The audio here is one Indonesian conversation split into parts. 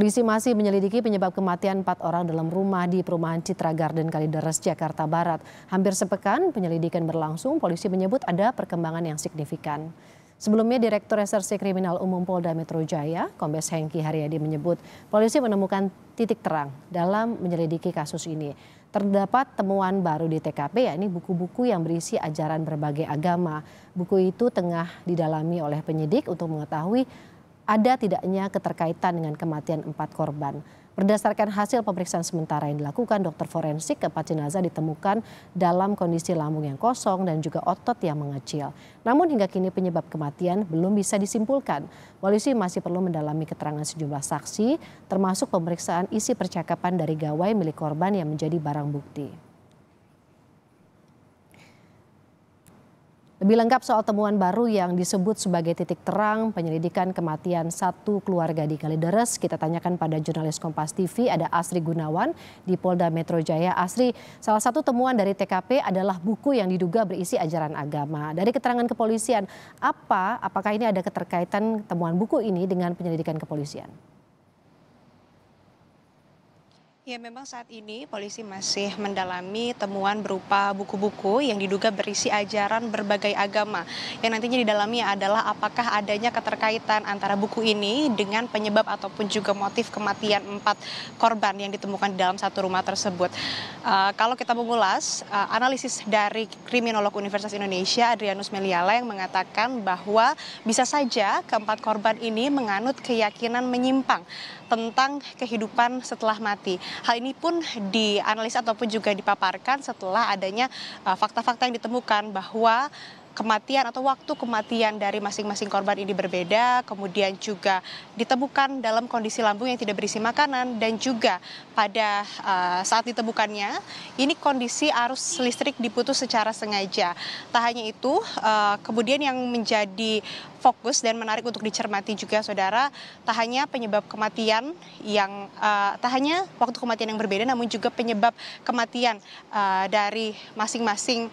Polisi masih menyelidiki penyebab kematian empat orang dalam rumah di perumahan Citra Garden Kalideres, Jakarta Barat. Hampir sepekan penyelidikan berlangsung, polisi menyebut ada perkembangan yang signifikan. Sebelumnya Direktur Reserse Kriminal Umum Polda Metro Jaya, Kombes Hengki Haryadi menyebut polisi menemukan titik terang dalam menyelidiki kasus ini. Terdapat temuan baru di TKP yakni buku-buku yang berisi ajaran berbagai agama. Buku itu tengah didalami oleh penyidik untuk mengetahui ada tidaknya keterkaitan dengan kematian empat korban. Berdasarkan hasil pemeriksaan sementara yang dilakukan dokter forensik, keempat jenazah ditemukan dalam kondisi lambung yang kosong dan juga otot yang mengecil. Namun hingga kini penyebab kematian belum bisa disimpulkan. Polisi masih perlu mendalami keterangan sejumlah saksi, termasuk pemeriksaan isi percakapan dari gawai milik korban yang menjadi barang bukti. Lebih lengkap soal temuan baru yang disebut sebagai titik terang penyelidikan kematian satu keluarga di Kalideres, kita tanyakan pada jurnalis Kompas TV ada Asri Gunawan di Polda Metro Jaya. Asri, salah satu temuan dari TKP adalah buku yang diduga berisi ajaran agama. Dari keterangan kepolisian, apa apakah ini ada keterkaitan temuan buku ini dengan penyelidikan kepolisian? Ya memang saat ini polisi masih mendalami temuan berupa buku-buku yang diduga berisi ajaran berbagai agama. Yang nantinya didalami adalah apakah adanya keterkaitan antara buku ini dengan penyebab ataupun juga motif kematian empat korban yang ditemukan dalam satu rumah tersebut. Uh, kalau kita mengulas uh, analisis dari kriminolog Universitas Indonesia Adrianus Meliala yang mengatakan bahwa bisa saja keempat korban ini menganut keyakinan menyimpang tentang kehidupan setelah mati. Hal ini pun dianalisa ataupun juga dipaparkan setelah adanya uh, fakta-fakta yang ditemukan bahwa kematian atau waktu kematian dari masing masing korban ini berbeda kemudian juga ditemukan dalam kondisi lambung yang tidak berisi makanan dan juga pada eh, saat ditemukannya ini kondisi arus listrik diputus secara sengaja tak hanya itu eh, kemudian yang menjadi fokus dan menarik untuk dicermati juga saudara tak hanya penyebab kematian yang eh, tak hanya waktu kematian yang berbeda namun juga penyebab kematian dari masing-masing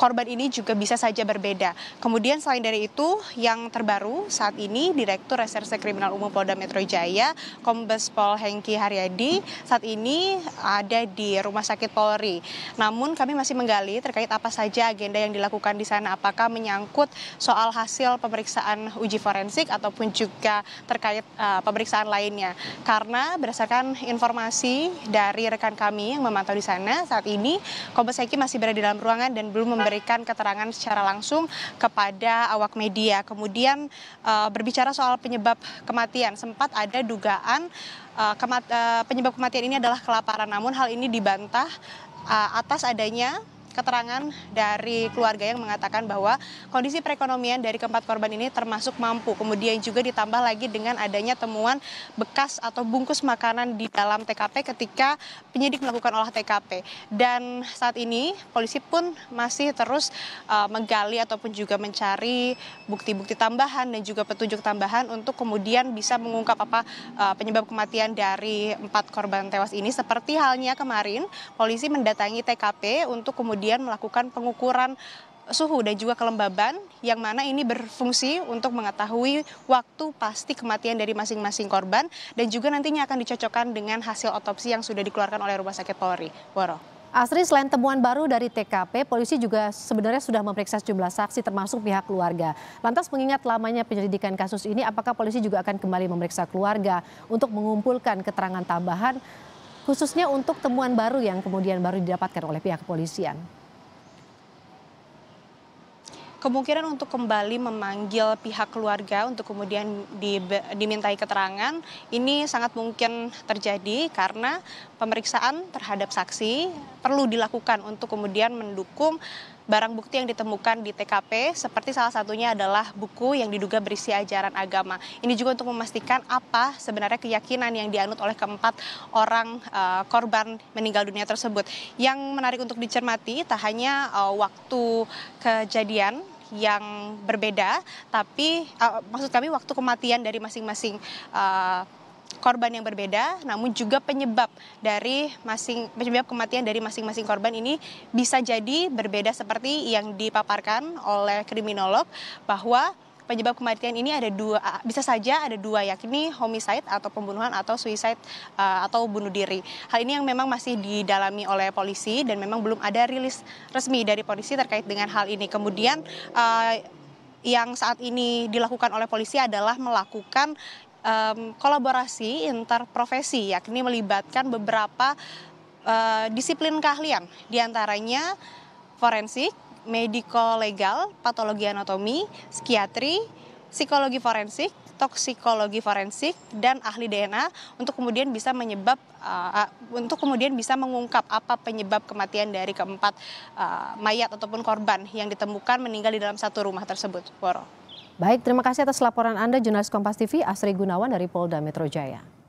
korban ini juga bisa saja berbeda berbeda. Kemudian selain dari itu, yang terbaru saat ini Direktur Reserse Kriminal Umum Polda Metro Jaya, Kombes Pol Hengki Haryadi, saat ini ada di Rumah Sakit Polri. Namun kami masih menggali terkait apa saja agenda yang dilakukan di sana, apakah menyangkut soal hasil pemeriksaan uji forensik ataupun juga terkait uh, pemeriksaan lainnya. Karena berdasarkan informasi dari rekan kami yang memantau di sana saat ini, Kombes Hengki masih berada di dalam ruangan dan belum memberikan keterangan secara langsung langsung kepada awak media. Kemudian eh, berbicara soal penyebab kematian, sempat ada dugaan eh, eh, penyebab kematian ini adalah kelaparan, namun hal ini dibantah atas adanya keterangan dari keluarga yang mengatakan bahwa kondisi perekonomian dari keempat korban ini termasuk mampu. Kemudian juga ditambah lagi dengan adanya temuan bekas atau bungkus makanan di dalam TKP ketika penyidik melakukan olah TKP. Dan saat ini polisi pun masih terus eh, menggali ataupun juga mencari bukti-bukti tambahan dan juga petunjuk tambahan untuk kemudian bisa mengungkap apa eh, penyebab kematian dari empat korban tewas ini. Seperti halnya kemarin polisi mendatangi TKP untuk kemudian kemudian melakukan pengukuran suhu dan juga kelembaban yang mana ini berfungsi untuk mengetahui waktu pasti kematian dari masing-masing korban dan juga nantinya akan dicocokkan dengan hasil otopsi yang sudah dikeluarkan oleh Rumah Sakit Polri. Woro. Asri, selain temuan baru dari TKP, polisi juga sebenarnya sudah memeriksa sejumlah saksi termasuk pihak keluarga. Lantas mengingat lamanya penyelidikan kasus ini, apakah polisi juga akan kembali memeriksa keluarga untuk mengumpulkan keterangan tambahan khususnya untuk temuan baru yang kemudian baru didapatkan oleh pihak kepolisian? kemungkinan untuk kembali memanggil pihak keluarga untuk kemudian di, dimintai keterangan ini sangat mungkin terjadi karena pemeriksaan terhadap saksi perlu dilakukan untuk kemudian mendukung barang bukti yang ditemukan di TKP seperti salah satunya adalah buku yang diduga berisi ajaran agama. Ini juga untuk memastikan apa sebenarnya keyakinan yang dianut oleh keempat orang eh, korban meninggal dunia tersebut. Yang menarik untuk dicermati tak hanya eh, waktu kejadian yang berbeda tapi eh, maksud kami waktu kematian dari masing-masing uh, korban yang berbeda namun juga penyebab dari masing penyebab kematian dari masing-masing korban ini bisa jadi berbeda seperti yang dipaparkan oleh kriminolog bahwa penyebab kematian ini ada dua bisa saja ada dua yakni homicide atau pembunuhan atau suicide atau bunuh diri. Hal ini yang memang masih didalami oleh polisi dan memang belum ada rilis resmi dari polisi terkait dengan hal ini. Kemudian yang saat ini dilakukan oleh polisi adalah melakukan um, kolaborasi interprofesi yakni melibatkan beberapa uh, disiplin keahlian diantaranya forensik, mediko legal, patologi anatomi, psikiatri, psikologi forensik, toksikologi forensik dan ahli DNA untuk kemudian bisa menyebab uh, untuk kemudian bisa mengungkap apa penyebab kematian dari keempat uh, mayat ataupun korban yang ditemukan meninggal di dalam satu rumah tersebut. Woro. Baik, terima kasih atas laporan Anda, jurnalis Kompas TV, Asri Gunawan dari Polda Metro Jaya.